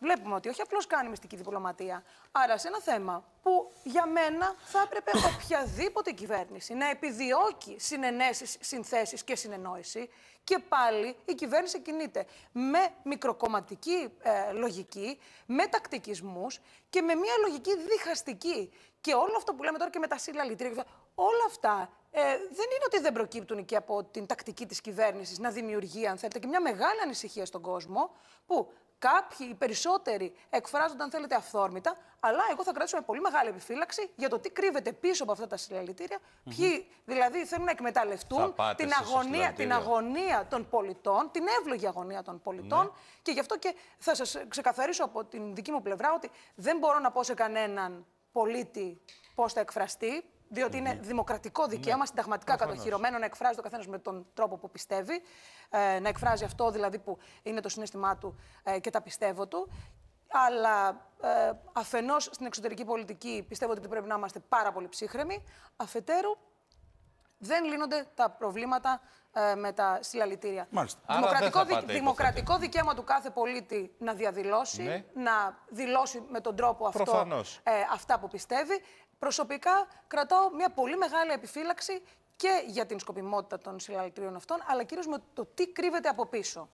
Βλέπουμε ότι όχι απλώς κάνει μυστική διπλωματία. Άρα, σε ένα θέμα που για μένα θα έπρεπε οποιαδήποτε κυβέρνηση να επιδιώκει συνενέσεις, συνθέσεις και συνεννόηση. Και πάλι η κυβέρνηση κινείται με μικροκομματική ε, λογική, με τακτικισμούς και με μια λογική διχαστική. Και όλο αυτό που λέμε τώρα και με τα συλλαλητήρια, όλα αυτά ε, δεν είναι ότι δεν προκύπτουν και από την τακτική της κυβέρνησης να δημιουργεί, αν θέλετε, και μια μεγάλη ανησυχία στον κόσμο που Κάποιοι, οι περισσότεροι, εκφράζονται, αν θέλετε, αυθόρμητα, αλλά εγώ θα κρατήσω με πολύ μεγάλη επιφύλαξη για το τι κρύβεται πίσω από αυτά τα συλλαλητήρια. Ποιοι δηλαδή θέλουν να εκμεταλλευτούν την αγωνία, την αγωνία των πολιτών, την εύλογη αγωνία των πολιτών. Ναι. Και γι' αυτό και θα σας ξεκαθαρίσω από την δική μου πλευρά ότι δεν μπορώ να πω σε κανέναν πολίτη πώς θα εκφραστεί διότι είναι ναι. δημοκρατικό ναι. δικαίωμα, ναι. συνταγματικά κατοχυρωμένο, να εκφράζει το καθένας με τον τρόπο που πιστεύει, ε, να εκφράζει αυτό δηλαδή που είναι το συνέστημά του ε, και τα πιστεύω του. Αλλά ε, αφενός στην εξωτερική πολιτική πιστεύω ότι πρέπει να είμαστε πάρα πολύ ψύχρεμοι, αφετέρου δεν λύνονται τα προβλήματα ε, με τα συλλαλητήρια. Μάλιστα. Δημοκρατικό, δημοκρατικό δικαίωμα του κάθε πολίτη να διαδηλώσει, ναι. να δηλώσει με τον τρόπο αυτό ε, αυτά που πιστεύει. Προσωπικά κρατάω μια πολύ μεγάλη επιφύλαξη και για την σκοπιμότητα των συλλαλητήριων αυτών, αλλά κυρίως με το τι κρύβεται από πίσω.